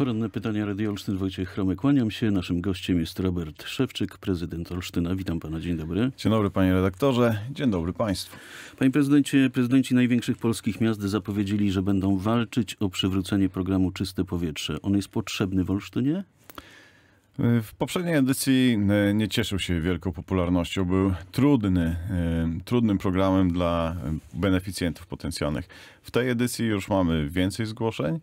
Poranne pytania Radio Olsztyn, Wojciech Chromy. Kłaniam się. Naszym gościem jest Robert Szewczyk, prezydent Olsztyna. Witam pana, dzień dobry. Dzień dobry panie redaktorze, dzień dobry państwu. Panie prezydencie, prezydenci największych polskich miast zapowiedzieli, że będą walczyć o przywrócenie programu Czyste Powietrze. On jest potrzebny w Olsztynie? W poprzedniej edycji e, nie cieszył się wielką popularnością. Był trudny, e, trudnym programem dla e, beneficjentów potencjalnych. W tej edycji już mamy więcej zgłoszeń.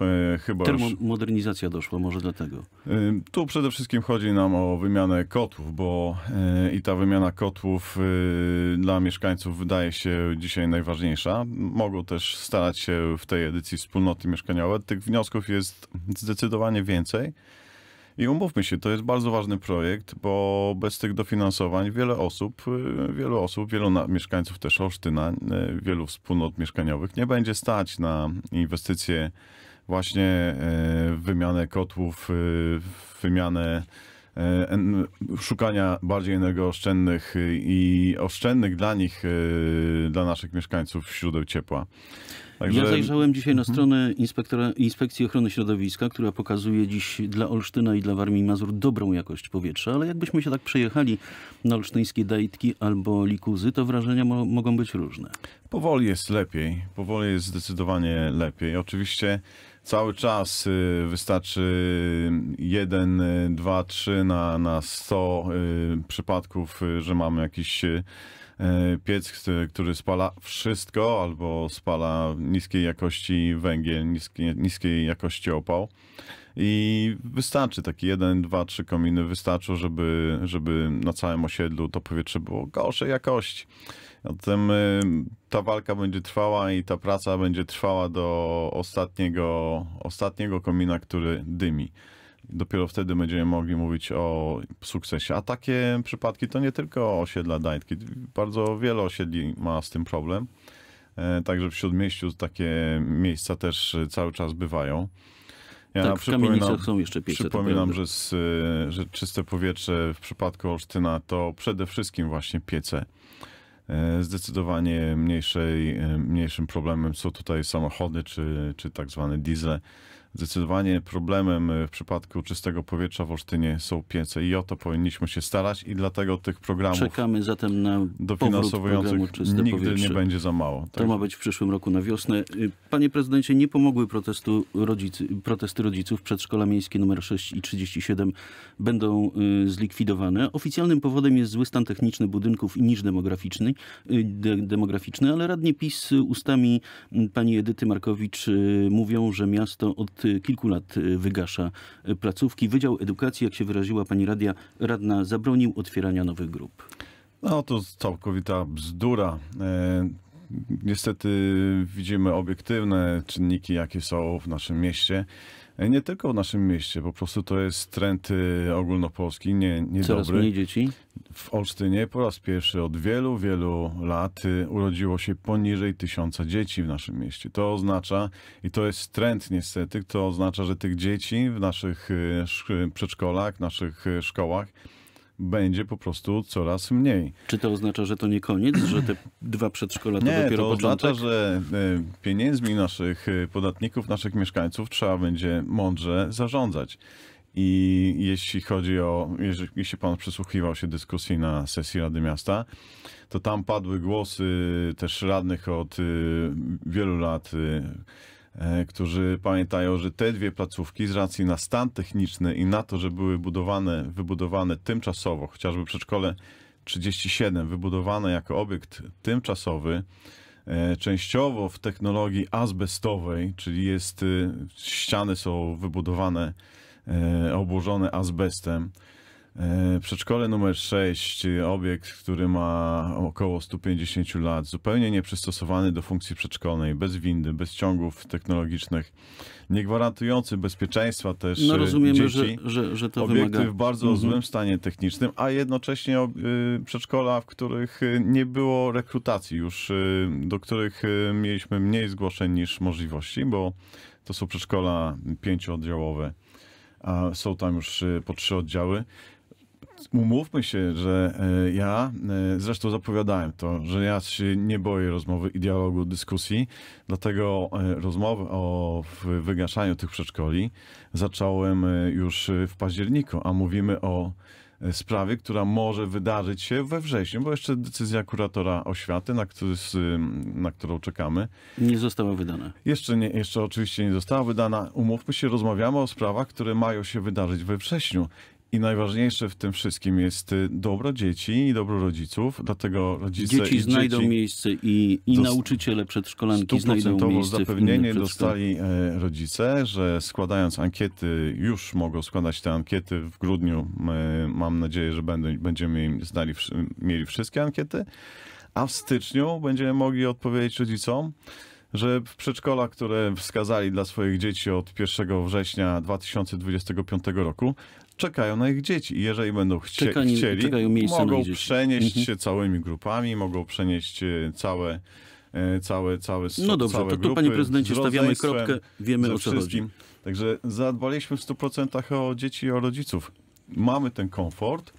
E, chyba. Termomodernizacja doszła, może dlatego. E, tu przede wszystkim chodzi nam o wymianę kotłów, bo e, i ta wymiana kotłów dla mieszkańców wydaje się dzisiaj najważniejsza. Mogą też starać się w tej edycji wspólnoty mieszkaniowe. Tych wniosków jest zdecydowanie więcej. I umówmy się, to jest bardzo ważny projekt, bo bez tych dofinansowań wiele osób, wielu osób, wielu mieszkańców też Olsztyna, wielu wspólnot mieszkaniowych nie będzie stać na inwestycje właśnie e, wymianę kotłów, e, wymianę e, szukania bardziej energooszczędnych i oszczędnych dla nich, dla naszych mieszkańców źródeł ciepła. Także... Ja zajrzałem dzisiaj na mhm. stronę inspektora, Inspekcji Ochrony Środowiska, która pokazuje dziś dla Olsztyna i dla Warmii i Mazur dobrą jakość powietrza, ale jakbyśmy się tak przejechali na olsztyńskie Dajtki albo Likuzy, to wrażenia mo mogą być różne. Powoli jest lepiej, powoli jest zdecydowanie lepiej. Oczywiście cały czas y, wystarczy 1, 2, 3 na, na 100 y, przypadków, y, że mamy jakiś E, piec, który spala wszystko albo spala niskiej jakości węgiel, niskiej, niskiej jakości opał. I wystarczy taki jeden, dwa, trzy kominy wystarczy, żeby, żeby na całym osiedlu to powietrze było gorszej jakości. Zatem e, ta walka będzie trwała i ta praca będzie trwała do ostatniego, ostatniego komina, który dymi. Dopiero wtedy będziemy mogli mówić o sukcesie. A takie przypadki to nie tylko osiedla Dajtki. Bardzo wiele osiedli ma z tym problem. E, także w Śródmieściu takie miejsca też cały czas bywają. Ja tak, przypominam, są jeszcze piece, Przypominam, że, z, e, że czyste powietrze w przypadku Olsztyna to przede wszystkim właśnie piece. E, zdecydowanie mniejszej, mniejszym problemem są tutaj samochody czy, czy tak zwane diesle. Zdecydowanie problemem y, w przypadku czystego powietrza w Olsztynie są piece i o to powinniśmy się starać i dlatego tych programów Czekamy zatem na dofinansowujących nigdy powietrze. nie będzie za mało. Tak? To ma być w przyszłym roku na wiosnę. Y, Panie prezydencie, nie pomogły protestu rodzicy, protesty rodziców. Przedszkola miejskie nr 6 i 37 będą y, zlikwidowane. Oficjalnym powodem jest zły stan techniczny budynków i niż demograficzny, de, demograficzny ale radnie PiS ustami pani Edyty Markowicz mówią, że miasto od Y, kilku lat y, wygasza y, placówki. Wydział Edukacji, jak się wyraziła pani radia, radna, zabronił otwierania nowych grup. No to całkowita bzdura. E, niestety widzimy obiektywne czynniki, jakie są w naszym mieście. E, nie tylko w naszym mieście, po prostu to jest trend y, ogólnopolski, nie, niedobry. Coraz mniej dzieci? W Olsztynie po raz pierwszy od wielu, wielu lat y, urodziło się poniżej tysiąca dzieci w naszym mieście. To oznacza, i to jest trend niestety, to oznacza, że tych dzieci w naszych y, przedszkolach, naszych szkołach będzie po prostu coraz mniej. Czy to oznacza, że to nie koniec, że te dwa przedszkola to nie, dopiero to początek? oznacza, że e, pieniędzmi naszych e, podatników, naszych mieszkańców trzeba będzie mądrze zarządzać. I jeśli chodzi o, jeśli pan przysłuchiwał się dyskusji na sesji Rady Miasta, to tam padły głosy też radnych od e, wielu lat E, którzy pamiętają, że te dwie placówki z racji na stan techniczny i na to, że były budowane, wybudowane tymczasowo, chociażby przedszkole 37 wybudowane jako obiekt tymczasowy, e, częściowo w technologii azbestowej, czyli jest e, ściany są wybudowane, obłożone azbestem. E, przedszkole numer 6, obiekt, który ma około 150 lat, zupełnie nieprzystosowany do funkcji przedszkolnej, bez windy, bez ciągów technologicznych, nie gwarantujący bezpieczeństwa też no, e, rozumiemy, dzieci. Że, że, że to Obiekty wymaga. w bardzo mhm. złym stanie technicznym, a jednocześnie e, przedszkola, w których nie było rekrutacji już, do których mieliśmy mniej zgłoszeń niż możliwości, bo to są przedszkola pięciooddziałowe, a są tam już po trzy oddziały umówmy się, że e, ja e, zresztą zapowiadałem to, że ja się nie boję rozmowy i dialogu, dyskusji, dlatego e, rozmowy o wygaszaniu tych przedszkoli zacząłem już w październiku, a mówimy o sprawie, która może wydarzyć się we wrześniu, bo jeszcze decyzja kuratora oświaty, na, który, na którą czekamy. Nie została wydana. Jeszcze, nie, jeszcze oczywiście nie została wydana. Umówmy się, rozmawiamy o sprawach, które mają się wydarzyć we wrześniu. I najważniejsze w tym wszystkim jest y, dobro dzieci i dobro rodziców, dlatego rodzice dzieci i znajdą dzieci miejsce i, i nauczyciele przedszkolanki znajdą miejsce. zapewnienie dostali e, rodzice, że składając ankiety, już mogą składać te ankiety w grudniu. E, mam nadzieję, że będziemy znali, mieli wszystkie ankiety, a w styczniu będziemy mogli odpowiedzieć rodzicom że w przedszkolach, które wskazali dla swoich dzieci od 1 września 2025 roku, czekają na ich dzieci. I jeżeli będą chcieli, mogą przenieść dzieci. Mhm. się całymi grupami, mogą przenieść e, e, całe całe, całe No dobrze, całe to tu panie prezydencie stawiamy kropkę, wiemy o co wszystkim. chodzi. Także zadbaliśmy w 100% o dzieci i o rodziców. Mamy ten komfort,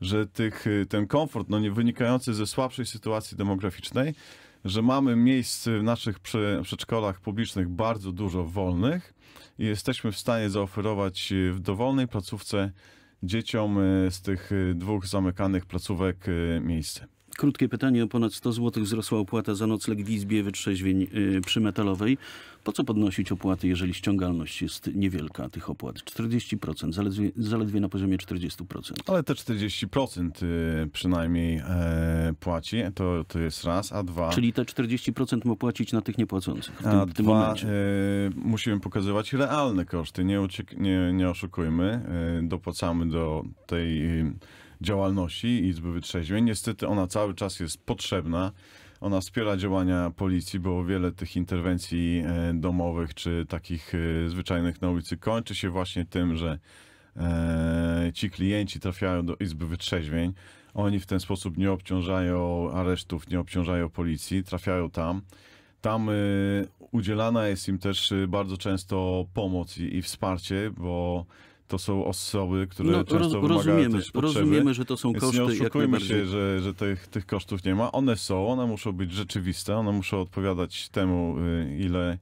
że tych, e, ten komfort no, nie wynikający ze słabszej sytuacji demograficznej że mamy miejsc w naszych przedszkolach publicznych bardzo dużo wolnych i jesteśmy w stanie zaoferować w dowolnej placówce dzieciom e, z tych e, dwóch zamykanych placówek e, miejsce. Krótkie pytanie o ponad 100 zł wzrosła opłata za nocleg w izbie wytrzeźwień y, przymetalowej. Po co podnosić opłaty, jeżeli ściągalność jest niewielka tych opłat? 40%, zaledwie, zaledwie na poziomie 40%. Ale te 40% y, przynajmniej e, płaci, to, to jest raz, a dwa... Czyli te 40% ma płacić na tych niepłacących w a tym, a dwa, momencie. E, musimy pokazywać realne koszty, nie, uciek, nie, nie oszukujmy, e, dopłacamy do tej działalności Izby Wytrzeźwień. Niestety ona cały czas jest potrzebna. Ona wspiera działania policji, bo wiele tych interwencji e, domowych czy takich e, zwyczajnych na ulicy kończy się właśnie tym, że e, ci klienci trafiają do Izby Wytrzeźwień. Oni w ten sposób nie obciążają aresztów, nie obciążają policji, trafiają tam. Tam udzielana jest im też bardzo często pomoc i, i wsparcie, bo to są osoby, które no, często roz, rozumiemy, też potrzeby, rozumiemy, że to są koszty. Nie oszukujmy się, że, że tych, tych kosztów nie ma. One są, one muszą być rzeczywiste, one muszą odpowiadać temu, y, ile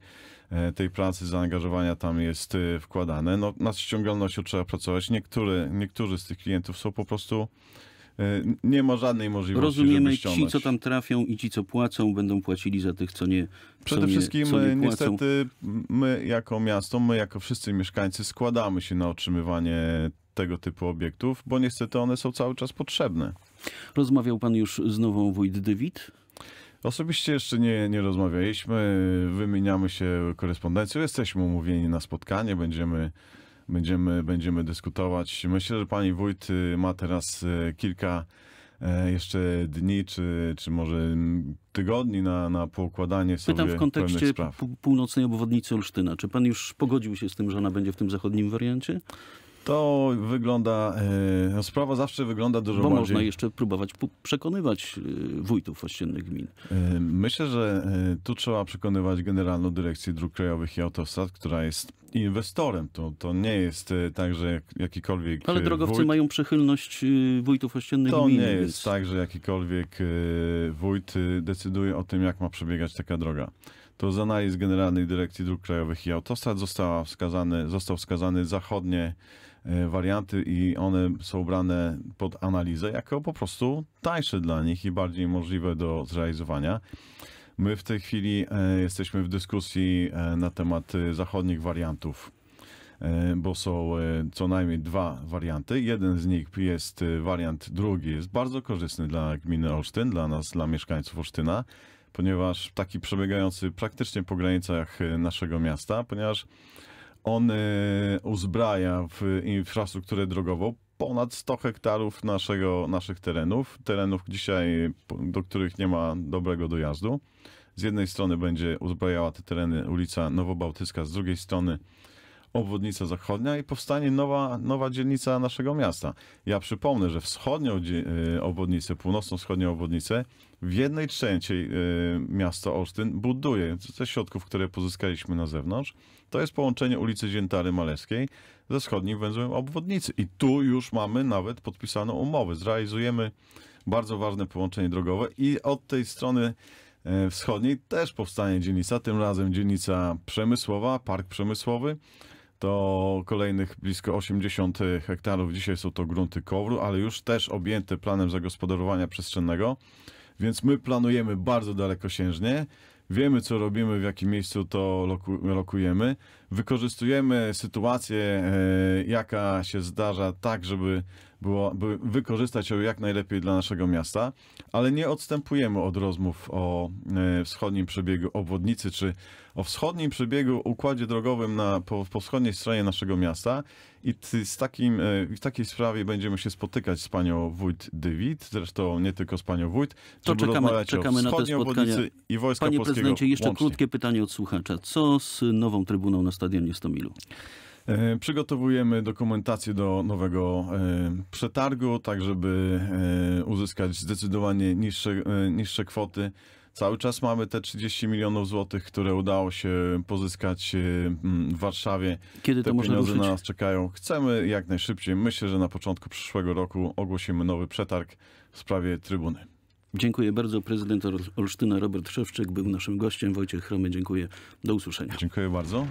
e, tej pracy, zaangażowania tam jest y, wkładane. No, nad ściągalnością trzeba pracować. Niektóre, niektórzy z tych klientów są po prostu E, nie ma żadnej możliwości, Rozumiemy, ci co tam trafią i ci co płacą będą płacili za tych, co nie co Przede nie, wszystkim co nie e, niestety my jako miasto, my jako wszyscy mieszkańcy składamy się na otrzymywanie tego typu obiektów, bo niestety one są cały czas potrzebne. Rozmawiał pan już z nową wójt Dywid? Osobiście jeszcze nie, nie rozmawialiśmy, wymieniamy się korespondencją, jesteśmy umówieni na spotkanie, będziemy będziemy, będziemy dyskutować. Myślę, że pani wójt y, ma teraz y, kilka e, jeszcze dni, czy, czy może mm, tygodni na, na poukładanie sobie Pytam w kontekście spraw. północnej obwodnicy Olsztyna. Czy pan już pogodził się z tym, że ona będzie w tym zachodnim wariancie? To wygląda, e, sprawa zawsze wygląda dużo Bo bardziej... można jeszcze próbować przekonywać e, wójtów ościennych gmin. E, myślę, że tu trzeba przekonywać Generalną Dyrekcję Dróg Krajowych i Autostrad, która jest inwestorem. To, to nie jest tak, że jak, jakikolwiek. Ale drogowcy wójt, mają przychylność wójtów ościennych to gmin. To nie więc... jest tak, że jakikolwiek wójt decyduje o tym, jak ma przebiegać taka droga. To z analiz Generalnej Dyrekcji Dróg Krajowych i Autostrad została wskazany, został wskazany zachodnie E, warianty i one są brane pod analizę jako po prostu tańsze dla nich i bardziej możliwe do zrealizowania. My w tej chwili e, jesteśmy w dyskusji e, na temat zachodnich wariantów, bo są co najmniej dwa warianty. Jeden z nich jest wariant drugi, jest bardzo korzystny dla gminy Olsztyn, dla nas, dla mieszkańców Olsztyna, ponieważ taki przebiegający praktycznie po granicach naszego miasta, ponieważ on e, uzbraja w infrastrukturę drogową ponad 100 hektarów naszego, naszych terenów, terenów dzisiaj, do których nie ma dobrego dojazdu. Z jednej strony będzie uzbrajała te tereny ulica Nowobałtycka, z drugiej strony obwodnica zachodnia i powstanie nowa, nowa dzielnica naszego miasta. Ja przypomnę, że wschodnią e, obwodnicę, północno-wschodnią obwodnicę w jednej trzeciej miasto Olsztyn buduje ze środków, które pozyskaliśmy na zewnątrz. To jest połączenie ulicy Ziętary Maleskiej ze wschodnim węzłem obwodnicy. I tu już mamy nawet podpisaną umowę. Zrealizujemy bardzo ważne połączenie drogowe i od tej strony e, wschodniej też powstanie dzielnica, tym razem dzielnica przemysłowa, park przemysłowy, to kolejnych blisko 80 hektarów. Dzisiaj są to grunty kowru, ale już też objęte planem zagospodarowania przestrzennego. Więc my planujemy bardzo dalekosiężnie, wiemy co robimy, w jakim miejscu to lokujemy, wykorzystujemy sytuację, e, jaka się zdarza, tak, żeby było, by wykorzystać ją jak najlepiej dla naszego miasta, ale nie odstępujemy od rozmów o e, wschodnim przebiegu obwodnicy czy o wschodnim przebiegu układzie drogowym na, po, po wschodniej stronie naszego miasta. I ty, z takim, e, w takiej sprawie będziemy się spotykać z panią wójt Dywid, zresztą nie tylko z panią wójt, to czekamy, czekamy na te obwodnicy i Wojska Panie Polskiego. Prezydencie, jeszcze łącznie. krótkie pytanie od słuchacza. Co z nową Trybuną na stadionie Stomilu. E, przygotowujemy dokumentację do nowego e, przetargu, tak żeby e, uzyskać zdecydowanie niższe, niższe kwoty. Cały czas mamy te 30 milionów złotych, które udało się pozyskać w Warszawie. Kiedy te to można ruszyć? na nas czekają. Chcemy jak najszybciej. Myślę, że na początku przyszłego roku ogłosimy nowy przetarg w sprawie trybuny. Dziękuję bardzo. Prezydent Olsztyna Robert Szewczyk był naszym gościem. Wojciech Chromy, dziękuję. Do usłyszenia. Dziękuję bardzo.